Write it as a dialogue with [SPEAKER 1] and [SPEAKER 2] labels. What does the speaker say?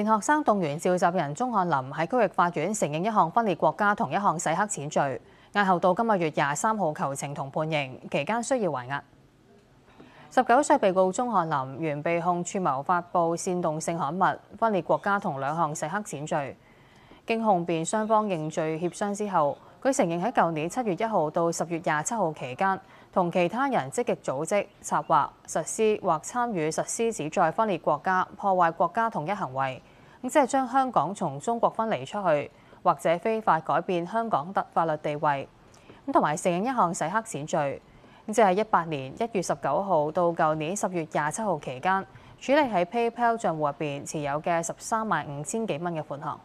[SPEAKER 1] 前學生動員召集人鐘漢林喺區域法院承認一項分裂國家同一項洗黑錢罪，押後到今個月廿三號求情同判刑，期間需要懷押。十九歲被告鐘漢林原被控串謀發布煽動性刊物、分裂國家同兩項洗黑錢罪，經控辯雙方認罪協商之後。佢承認喺舊年七月一號到十月廿七號期間，同其他人積極組織、策劃、實施或參與實施旨在分裂國家、破壞國家統一行為，咁即係將香港從中國分離出去，或者非法改變香港特法律地位。咁同埋承認一項洗黑錢罪，即係一八年一月十九號到舊年十月廿七號期間，處理喺 PayPal 賬户入邊持有嘅十三萬五千幾蚊嘅款項。